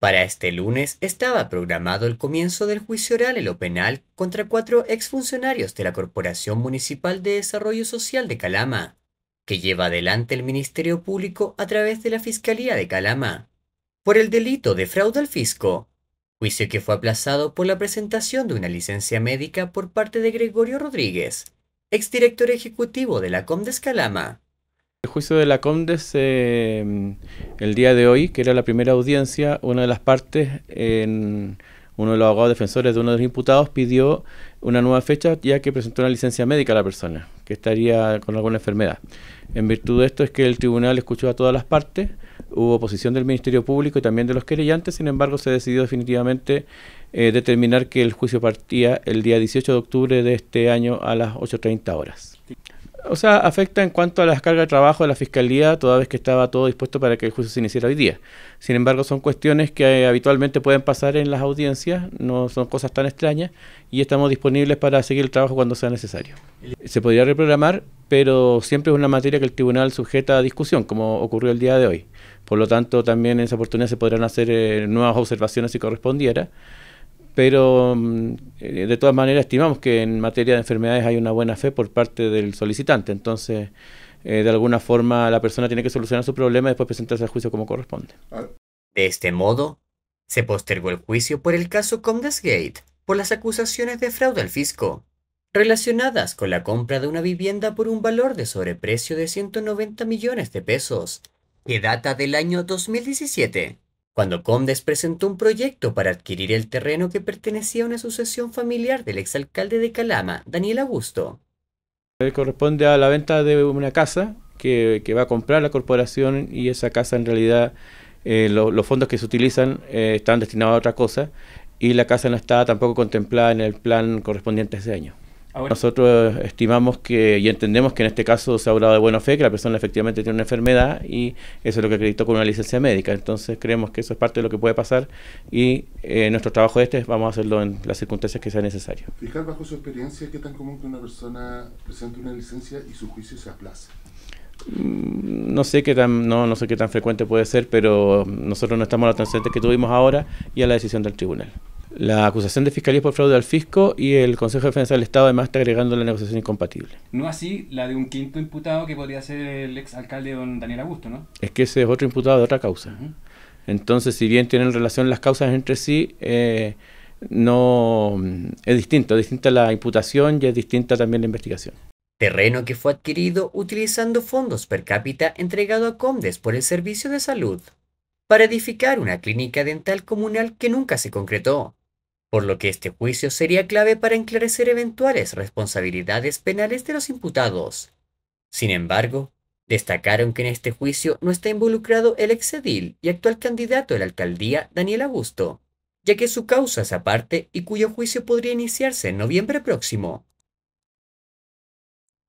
Para este lunes estaba programado el comienzo del juicio oral en lo penal contra cuatro exfuncionarios de la Corporación Municipal de Desarrollo Social de Calama, que lleva adelante el Ministerio Público a través de la Fiscalía de Calama, por el delito de fraude al fisco, juicio que fue aplazado por la presentación de una licencia médica por parte de Gregorio Rodríguez, exdirector ejecutivo de la Comdes Calama. El juicio de la Condes, mm, el día de hoy, que era la primera audiencia, una de las partes, en, uno de los abogados defensores de uno de los imputados pidió una nueva fecha ya que presentó una licencia médica a la persona, que estaría con alguna enfermedad. En virtud de esto es que el tribunal escuchó a todas las partes, hubo oposición del Ministerio Público y también de los querellantes, sin embargo se decidió definitivamente eh, determinar que el juicio partía el día 18 de octubre de este año a las 8.30 horas. O sea, afecta en cuanto a la carga de trabajo de la Fiscalía, toda vez que estaba todo dispuesto para que el juicio se iniciara hoy día. Sin embargo, son cuestiones que eh, habitualmente pueden pasar en las audiencias, no son cosas tan extrañas, y estamos disponibles para seguir el trabajo cuando sea necesario. Se podría reprogramar, pero siempre es una materia que el tribunal sujeta a discusión, como ocurrió el día de hoy. Por lo tanto, también en esa oportunidad se podrán hacer eh, nuevas observaciones si correspondiera pero mm, eh, de todas maneras estimamos que en materia de enfermedades hay una buena fe por parte del solicitante. Entonces, eh, de alguna forma la persona tiene que solucionar su problema y después presentarse al juicio como corresponde. Ah. De este modo, se postergó el juicio por el caso Comdesgate por las acusaciones de fraude al fisco relacionadas con la compra de una vivienda por un valor de sobreprecio de 190 millones de pesos, que data del año 2017 cuando Condes presentó un proyecto para adquirir el terreno que pertenecía a una sucesión familiar del exalcalde de Calama, Daniel Augusto. Corresponde a la venta de una casa que, va a comprar la corporación y esa casa en realidad eh, los fondos que se utilizan eh, están destinados a otra cosa y la casa no está tampoco contemplada en el plan correspondiente a ese año. Ah, nosotros estimamos que y entendemos que en este caso se ha hablado de buena fe, que la persona efectivamente tiene una enfermedad y eso es lo que acreditó con una licencia médica. Entonces creemos que eso es parte de lo que puede pasar y eh, nuestro trabajo este vamos a hacerlo en las circunstancias que sean necesarias. Fijar bajo su experiencia qué tan común que una persona presente una licencia y su juicio se aplace? Mm, no sé qué tan no, no sé qué tan frecuente puede ser, pero nosotros no estamos a la que tuvimos ahora y a la decisión del tribunal la acusación de fiscalía por fraude al fisco y el Consejo de Defensa del Estado además está agregando la negociación incompatible. No así la de un quinto imputado que podría ser el ex alcalde don Daniel Augusto, ¿no? Es que ese es otro imputado de otra causa. Entonces, si bien tienen relación las causas entre sí, eh, no es distinto, es distinta la imputación y es distinta también la investigación. Terreno que fue adquirido utilizando fondos per cápita entregado a Condes por el Servicio de Salud para edificar una clínica dental comunal que nunca se concretó por lo que este juicio sería clave para enclarecer eventuales responsabilidades penales de los imputados. Sin embargo, destacaron que en este juicio no está involucrado el exedil y actual candidato a la alcaldía Daniel Augusto, ya que su causa es aparte y cuyo juicio podría iniciarse en noviembre próximo.